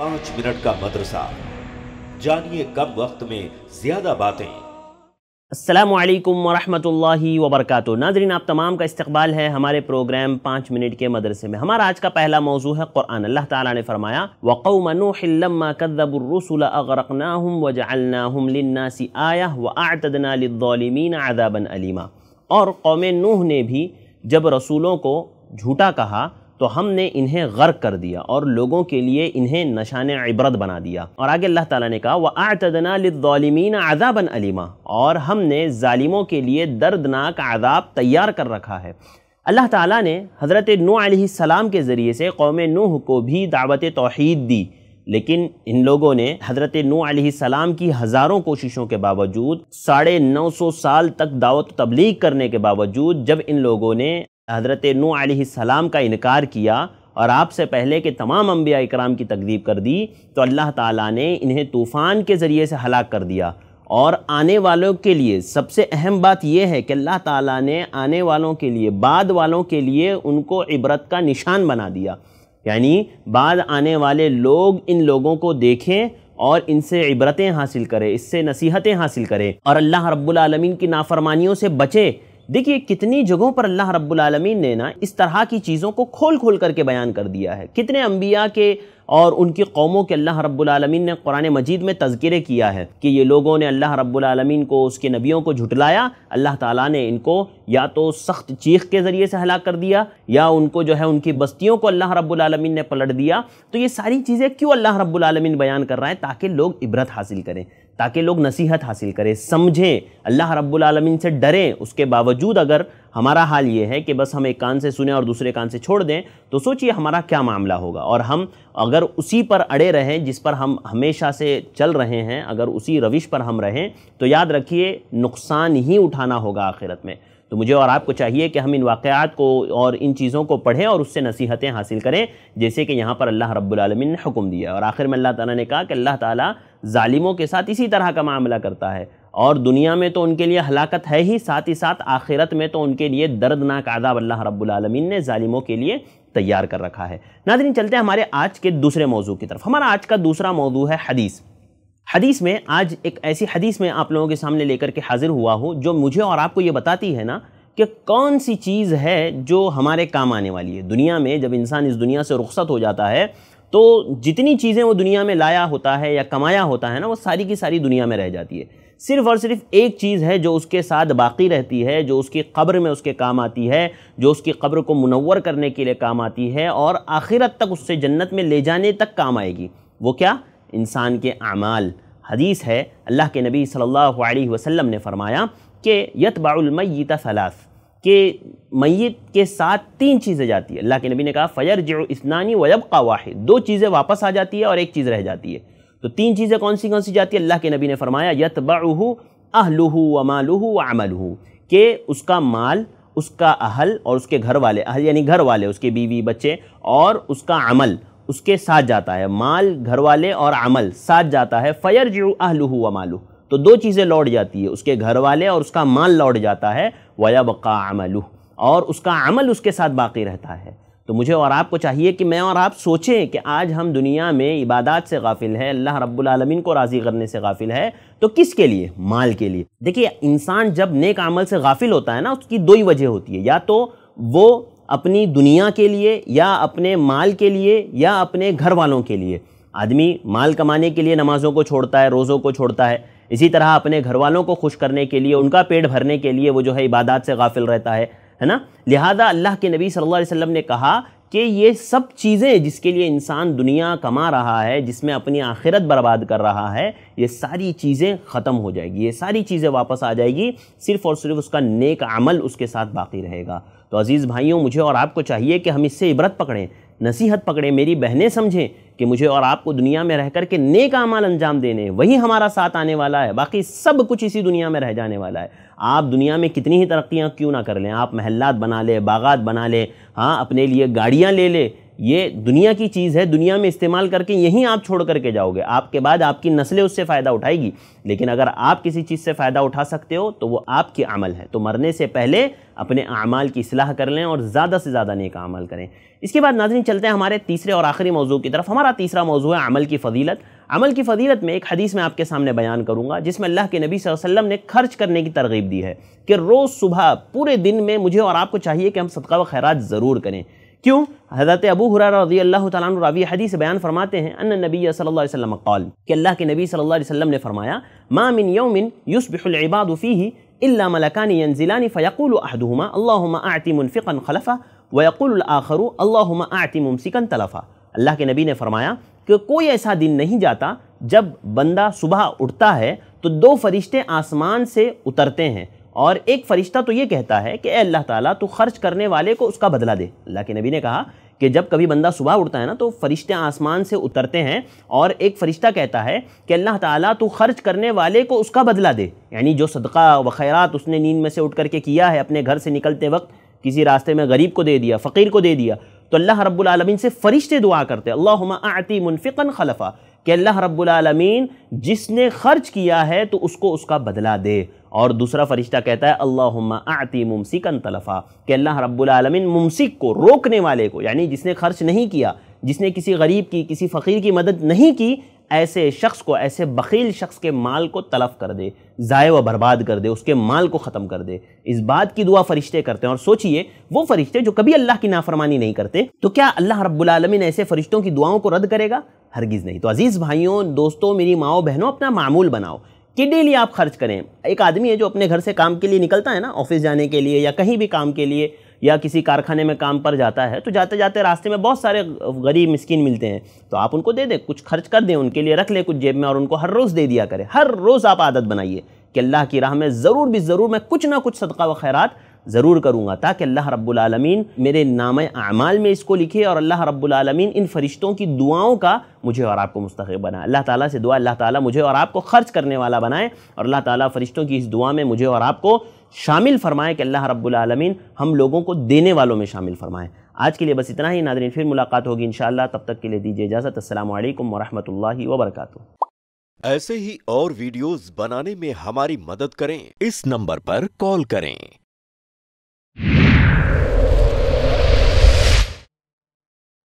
पांच मिनट का मदरसा जानिए कम वक्त में ज्यादा बातें असलकम वरहमतुल्लाहि वबरकत नाजरीन आप तमाम का इस्तबाल है हमारे प्रोग्राम पाँच मिनट के मदरसे में हमारा आज का पहला मौजू है क़ुरान अल्लाह ताला ने फरमाया वक़मनोल्लमकबरसल अगरकनाहम वजालनासी आया व आतदनालिमीन आदाबन अलीमा और कौम नूह ने भी जब रसूलों को झूठा कहा तो हमने इन्हें गर्क कर दिया और लोगों के लिए इन्हें नशान इबरत बना दिया और आगे अल्लाह ताला ने कहा वह आतदना आज़ाबन अलीमा और हमने ालिमों के लिए दर्दनाक आज़ाब तैयार कर रखा है अल्लाह ताला ने हज़रत नू सलाम के ज़रिए से कौम नूह को भी दावत तोहद दी लेकिन इन लोगों ने हज़रत नू सलाम की हज़ारों कोशिशों के बावजूद साढ़े नौ सौ साल तक दावत तबलीग करने के बावजूद जब इन लोगों ने हज़रत नू आसम का इनकार किया और आपसे पहले के तमाम अम्बिया इक्राम की तकदीब कर दी तो अल्लाह ताला ने इन्हें तूफ़ान के ज़रिए से हलाक कर दिया और आने वालों के लिए सबसे अहम बात यह है कि अल्लाह ताला ने आने वालों के लिए बाद वालों के लिए उनको इबरत का निशान बना दिया यानी बाद आने वाले लोग इन लोगों को देखें और इनसे इबरतें हासिल करें इससे नसीहतें हासिल करें और अल्लाह रब्बुल रबालमीन की नाफ़रमानियों से बचें देखिए कितनी जगहों पर अल्लाह रब्बुल ने ना इस तरह की चीज़ों को खोल खोल करके बयान कर दिया है कितने अम्बिया के और उनकी कौमों के अल्लाह रब्बुल ने कुरान मजीद में तस्करे किया है कि ये लोगों ने अल्लाह रब्बुल को उसके नबियों को झुटलाया अल्लाह ताला ने इनको या तो सख्त चीख के ज़रिए से हलाक कर दिया या उनको जो है उनकी बस्तियों को अल्लाह रब्बुल ने पलट दिया तो ये सारी चीज़ें क्यों अल्लाह रब्बुल बयान कर रहा है ताकि लोग इबरत हासिल करें ताकि लोग नसीहत हासिल करें समझें अल्लाह रब्बुल आलमीन से डरें उसके बावजूद अगर हमारा हाल ये है कि बस हम एक कान से सुने और दूसरे कान से छोड़ दें तो सोचिए हमारा क्या मामला होगा और हम अगर उसी पर अड़े रहें जिस पर हम हमेशा से चल रहे हैं अगर उसी रविश पर हम रहें तो याद रखिए नुकसान ही उठाना होगा आखिरत में तो मुझे और आपको चाहिए कि हम इन वाक़ात को और इन चीज़ों को पढ़ें और उससे नसीहतें हासिल करें जैसे कि यहाँ पर अल्लाह रब्बुलमीन ने हुक्म दिया और आखिर में अल्लाह ताला ने कहा कि अल्लाह ताला ालिमों के साथ इसी तरह का मामला करता है और दुनिया में तो उनके लिए हलाकत है ही साथ ही साथ आखिरत में तो उनके लिए दर्दनाक आदाब अल्लाह रब्बुलमीन ने ालिमों के लिए तैयार कर रखा है नाजरीन चलते हैं हमारे आज के दूसरे मौजू की तरफ हमारा आज का दूसरा मौजू है हदीस हदीस में आज एक ऐसी हदीस में आप लोगों के सामने लेकर के हाजिर हुआ हूँ जो मुझे और आपको ये बताती है ना कि कौन सी चीज़ है जो हमारे काम आने वाली है दुनिया में जब इंसान इस दुनिया से रुखसत हो जाता है तो जितनी चीज़ें वो दुनिया में लाया होता है या कमाया होता है ना वो सारी की सारी दुनिया में रह जाती है सिर्फ और सिर्फ एक चीज़ है जो उसके साथ बाकी रहती है जो उसकी कब्र में उसके काम आती है जो उसकी कब्र को मुनवर करने के लिए काम आती है और आखिरत तक उससे जन्नत में ले जाने तक काम आएगी वो क्या इंसान के अमाल हदीस है अल्लाह के नबी सल्लल्लाहु अलैहि वसल्लम ने फरमाया कि यतबाउलमैत सलास के मैत के साथ तीन चीज़ें जाती है अल्लाह के नबी ने कहा फ़जर जो इसनानी वयब का वाहिद दो चीज़ें वापस आ जाती है और एक चीज़ रह जाती है तो तीन चीज़ें कौन सी कौन सी जाती है अल्लाह के नबी ने फरमाया बहू अहलूहू वमालूहू वमलहू के उसका माल उसका अहल और उसके घर वाले अहल यानी घर वाले उसके बीवी बच्चे और उसका अमल उसके साथ जाता है माल घर वाले और अमल साथ जाता है फ़यर जो आहलू हुआ मालू तो दो चीज़ें लौट जाती है उसके घर वाले और उसका माल लौट जाता है वया बका अमलू और उसका अमल उसके साथ बाकी रहता है तो मुझे और आपको चाहिए कि मैं और आप सोचें कि आज हम दुनिया में इबादत से गाफिल है अल्लाह रब्बुल को राज़ी करने से गाफिल है तो किस के लिए माल के लिए देखिए इंसान जब नेक अमल से गाफिल होता है ना उसकी दो ही वजह होती है या तो वो अपनी दुनिया के लिए या अपने माल के लिए या अपने घर वालों के लिए आदमी माल कमाने के लिए नमाज़ों को छोड़ता है रोज़ों को छोड़ता है इसी तरह अपने घर वालों को खुश करने के लिए उनका पेट भरने के लिए वो जो है इबादत से गाफिल रहता है है ना लिहाजा अल्लाह के नबी सल्लल्लाहु अलैहि वसल्लम ने कहा कि ये सब चीज़ें जिसके लिए इंसान दुनिया कमा रहा है जिसमें अपनी आखिरत बर्बाद कर रहा है ये सारी चीज़ें ख़त्म हो जाएगी ये सारी चीज़ें वापस आ जाएगी सिर्फ़ और सिर्फ उसका नेक अमल उसके साथ बाकी रहेगा तो अज़ीज़ भाइयों मुझे और आपको चाहिए कि हम इससे इबरत पकड़ें नसीहत पकड़ें मेरी बहनें समझें कि मुझे और आपको दुनिया में रह कर के नेक अमाल अंजाम देने वही हमारा साथ आने वाला है बाकी सब कुछ इसी दुनिया में रह जाने वाला है आप दुनिया में कितनी ही तरक्याँ क्यों ना कर लें आप महल्लात बना लें बागात बना लें हाँ अपने लिए गाड़ियाँ ले लें ये दुनिया की चीज़ है दुनिया में इस्तेमाल करके यहीं आप छोड़ करके जाओगे आपके बाद आपकी नस्लें उससे फ़ायदा उठाएगी लेकिन अगर आप किसी चीज़ से फ़ायदा उठा सकते हो तो वो आपके अमल है तो मरने से पहले अपने अमाल की सलाह कर लें और ज़्यादा से ज़्यादा नेक अमल करें इसके बाद नाजरीन चलते हैं हमारे तीसरे और आखिरी मौजू की तरफ हमारा तीसरा मौजू है अमल की फ़जीलत अमल की फ़जीलत में एक हदीस में आपके सामने बयान करूँगा जिसमें अल्लाह के नबी वसल्लम ने खर्च करने की तरगीब दी है कि रोज़ सुबह पूरे दिन में मुझे और आपको चाहिए कि हम सदका व खैरात ज़रूर करें क्यों हज़रत अबू हुरारा रजी अल्लाह तवी हदीस बयान फरमाते हैं अन नबी सल्ला वसम कौल कि अल्लाह के नबी अलैहि वसल्लम ने फरमाया मामिन यौमिन युसबिलबादफ़ी ही इल्ला मलकानी यंजिलानी फ़यकुल अहदहुमा अल्लाहुम्मा आति मुनफ़िक़न खलफ़ा वयकुल आखरू अल्लाहुम्मा आति मुमसिकन तलफ़ा अल्लाह के नबी ने फरमाया कि कोई ऐसा दिन नहीं जाता जब बंदा सुबह उठता है तो दो फरिश्ते आसमान से उतरते हैं और एक फरिश्ता तो ये कहता है कि अल्लाह ताला तू खर्च करने वाले को उसका बदला दे अल्लाह के नबी ने कहा कि जब कभी बंदा सुबह उठता है ना तो फरिश्ते आसमान से उतरते हैं और एक फ़रिश्ता कहता है कि अल्लाह ताला तू खर्च करने वाले को उसका बदला दे यानी जो सदका व खैरात उसने नींद में से उठ करके किया है अपने घर से निकलते वक्त किसी रास्ते में गरीब को दे दिया फ़कीर को दे दिया तो अल्लाह रब्बुल आलमीन से फरिश्ते दुआ करते अल्लाह आती मुनफ़िकन खलफ़ा कि अल्लाह रब्बुलमीन जिसने ख़र्च किया है तो उसको उसका बदला दे और दूसरा फरिश्ता कहता है अल्लाह आती मुमसिकन तलफ़ा कि अल्लाह रब्बुलमीन मुमसिक को रोकने वाले को यानी जिसने खर्च नहीं किया जिसने किसी गरीब की किसी फ़कीर की मदद नहीं की ऐसे शख्स को ऐसे बकील शख्स के माल को तलफ कर दे ज़ाय व बर्बाद कर दे उसके माल को ख़त्म कर दे इस बात की दुआ फरिश्ते करते हैं और सोचिए वो फरिश्ते जो कभी अल्लाह की नाफरमानी नहीं करते तो क्या अल्लाह रब्बुलमिन ऐसे फरिश्तों की दुआओं को रद्द करेगा हरगिज़ नहीं तो अज़ीज़ भाइयों दोस्तों मेरी माओ बहनों अपना मामूल बनाओ कि डेली आप खर्च करें एक आदमी है जो अपने घर से काम के लिए निकलता है ना ऑफिस जाने के लिए या कहीं भी काम के लिए या किसी कारखाने में काम पर जाता है तो जाते जाते रास्ते में बहुत सारे गरीब मिस्किन मिलते हैं तो आप उनको दे दें कुछ खर्च कर दें उनके लिए रख लें कुछ जेब में और उनको हर रोज़ दे दिया करें हर रोज़ आप आदत बनाइए कि अल्लाह की राह में ज़रूर भी ज़रूर मैं कुछ ना कुछ सदका व खैरात ज़रूर करूँगा ताकि अल्लाह रब्बुलमीन मेरे नाम अमाल में इसको लिखे और अल्लाह रब्बुलमीन इन फरिश्तों की दुआओं का मुझे और आपको मुस्तक बनाए अल्लाह ताला से दुआ अल्लाह ताला मुझे और आपको ख़र्च करने वाला बनाए और अल्लाह ताला फरिश्तों की इस दुआ में मुझे और आपको शामिल फरमाए कि अल्लाह रब्बुल आलमीन हम लोगों को देने वालों में शामिल फरमाएँ आज के लिए बस इतना ही नादरीन फिर मुलाकात होगी इन तब तक के लिए दीजिए इजाज़त असल वरहमल वबरक ऐसे ही और वीडियोस बनाने में हमारी मदद करें इस नंबर पर कॉल करें